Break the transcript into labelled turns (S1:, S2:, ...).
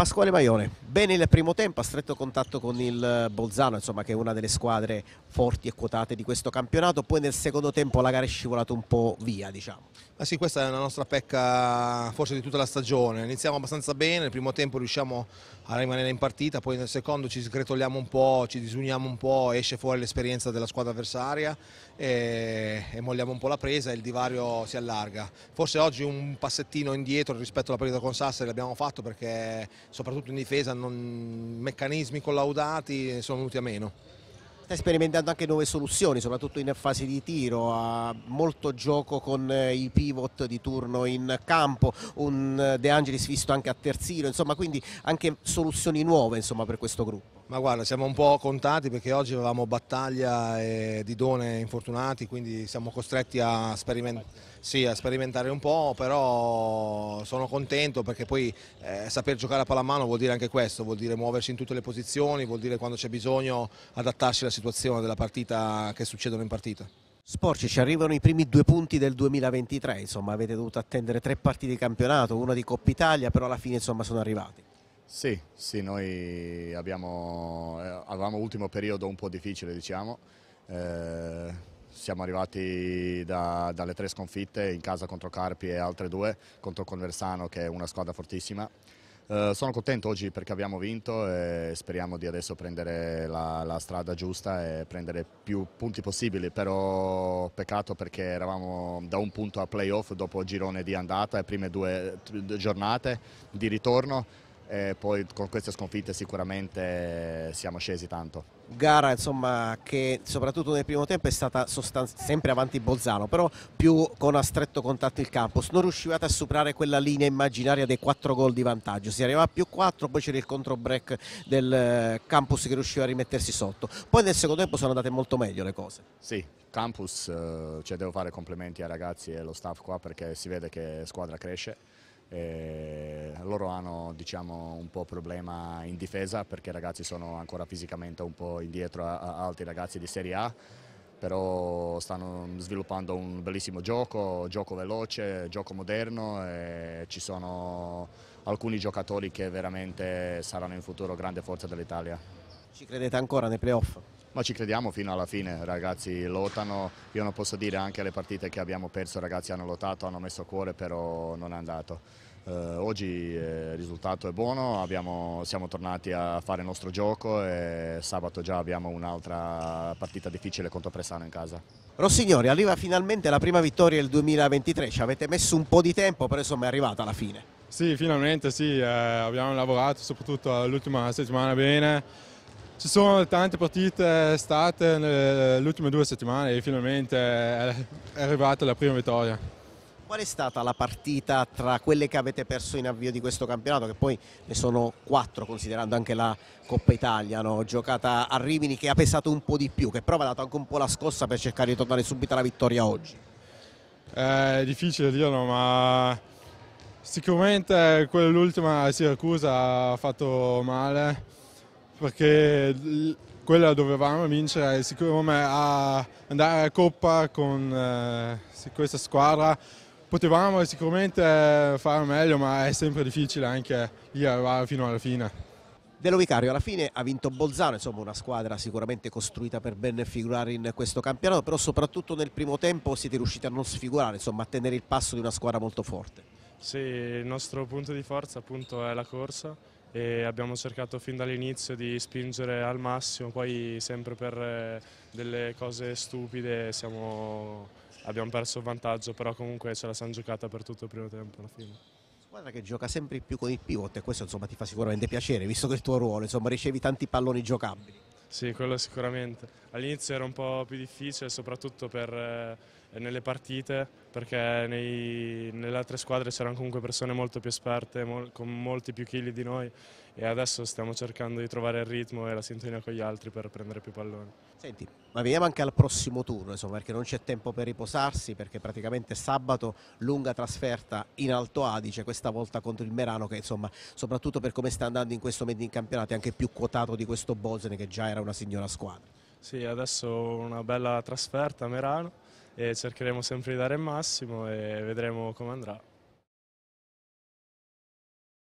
S1: Pasquale Baione. Bene il primo tempo, a stretto contatto con il eh, Bolzano, insomma, che è una delle squadre forti e quotate di questo campionato, poi nel secondo tempo la gara è scivolata un po' via,
S2: diciamo. Ma sì, questa è la nostra pecca forse di tutta la stagione, iniziamo abbastanza bene, nel primo tempo riusciamo a rimanere in partita, poi nel secondo ci sgretoliamo un po', ci disuniamo un po', esce fuori l'esperienza della squadra avversaria e, e molliamo un po' la presa e il divario si allarga. Forse oggi un passettino indietro rispetto alla partita con Sassari l'abbiamo fatto perché soprattutto in difesa non, meccanismi collaudati sono venuti a meno.
S1: Stai sperimentando anche nuove soluzioni, soprattutto in fase di tiro, ha molto gioco con eh, i pivot di turno in campo, un eh, De Angelis visto anche a terzino, insomma quindi
S2: anche soluzioni nuove insomma, per questo gruppo. Ma guarda, siamo un po' contati perché oggi avevamo battaglia e eh, didone infortunati, quindi siamo costretti a sperimentare sì, a sperimentare un po', però sono contento perché poi eh, saper giocare a pallamano vuol dire anche questo, vuol dire muoversi in tutte le posizioni, vuol dire quando c'è bisogno adattarsi alla situazione della partita che succedono in partita. Sporci, ci arrivano i primi due punti del 2023,
S1: insomma avete dovuto attendere tre partite di campionato, una di Coppa Italia, però alla fine insomma sono arrivati.
S3: Sì, sì noi abbiamo, eh, avevamo l'ultimo periodo un po' difficile diciamo, eh, siamo arrivati da, dalle tre sconfitte in casa contro Carpi e altre due contro Conversano che è una squadra fortissima. Eh, sono contento oggi perché abbiamo vinto e speriamo di adesso prendere la, la, strada giusta e prendere più punti possibili, però peccato perché eravamo da un punto a playoff dopo il girone di andata e prime due giornate di ritorno e poi con queste sconfitte sicuramente siamo scesi tanto.
S1: Gara insomma, che soprattutto nel primo tempo è stata sempre avanti Bolzano, però più con a stretto contatto il campus, Non riuscivate a superare quella linea immaginaria dei 4 gol di vantaggio, si arrivava a più 4, poi c'era il contro break del eh, Campus che riusciva a rimettersi sotto. Poi nel secondo tempo sono andate molto meglio le cose.
S3: Sì, Campus, eh, cioè devo fare complimenti ai ragazzi e allo staff qua perché si vede che squadra cresce eh, loro hanno diciamo, un po' problema in difesa perché i ragazzi sono ancora fisicamente un po' indietro a, a altri ragazzi di Serie A però stanno sviluppando un bellissimo gioco, gioco veloce, gioco moderno e ci sono alcuni giocatori che veramente saranno in futuro grande forza dell'Italia.
S1: Ci credete ancora nei playoff? ma ci
S3: crediamo fino alla fine, ragazzi lottano, io non posso dire anche le partite che abbiamo perso, ragazzi hanno lottato, hanno messo cuore, però non è andato. Eh, oggi eh, il risultato è buono, abbiamo, siamo tornati a fare il nostro gioco e sabato già abbiamo un'altra partita difficile contro Pressano in casa.
S1: Rossignori, arriva finalmente la prima vittoria del 2023, ci avete messo un po' di tempo, però insomma è arrivata la fine.
S4: Sì, finalmente sì, eh, abbiamo lavorato soprattutto l'ultima settimana bene, ci sono tante partite eh, state eh, nelle ultime due settimane e finalmente eh, è arrivata la prima vittoria.
S1: Qual è stata la partita tra quelle che avete perso in avvio di questo campionato, che poi ne sono quattro considerando anche la Coppa Italia, no? giocata a Rimini che ha pesato un po' di più, che però ha dato anche un po' la scossa per cercare di tornare subito alla vittoria oggi? È
S4: difficile dirlo, ma sicuramente quell'ultima a Siracusa ha fatto male perché quella dovevamo vincere siccome andare a Coppa con eh, questa squadra potevamo sicuramente fare meglio ma è sempre difficile anche lì arrivare
S1: fino alla fine. Dello Vicario alla fine ha vinto Bolzano, insomma una squadra sicuramente costruita per ben figurare in questo campionato, però soprattutto nel primo tempo siete riusciti a non sfigurare, insomma a tenere il passo di una squadra molto forte.
S5: Sì, il nostro punto di forza appunto è la corsa e abbiamo cercato fin dall'inizio di spingere al massimo, poi sempre per eh, delle cose stupide siamo, abbiamo perso il vantaggio, però comunque ce la siamo giocata per tutto il primo tempo alla fine
S1: squadra che gioca sempre più con il pivot e questo insomma ti fa sicuramente piacere visto che il tuo ruolo insomma ricevi tanti palloni giocabili
S5: sì quello sicuramente all'inizio era un po' più difficile soprattutto per eh, nelle partite perché nei, nelle altre squadre c'erano comunque persone molto più esperte, mol, con molti più chili di noi e adesso stiamo cercando di trovare il ritmo e la sintonia con gli altri per prendere più palloni. Senti,
S1: ma veniamo anche al prossimo turno, insomma, perché non c'è tempo per riposarsi, perché praticamente sabato lunga trasferta in Alto Adige, questa volta contro il Merano che insomma, soprattutto per come sta andando in questo momento in campionato, è anche più quotato di questo Bosene che già era una signora squadra.
S5: Sì, adesso una bella trasferta a Merano cercheremo sempre di dare il massimo e vedremo come andrà.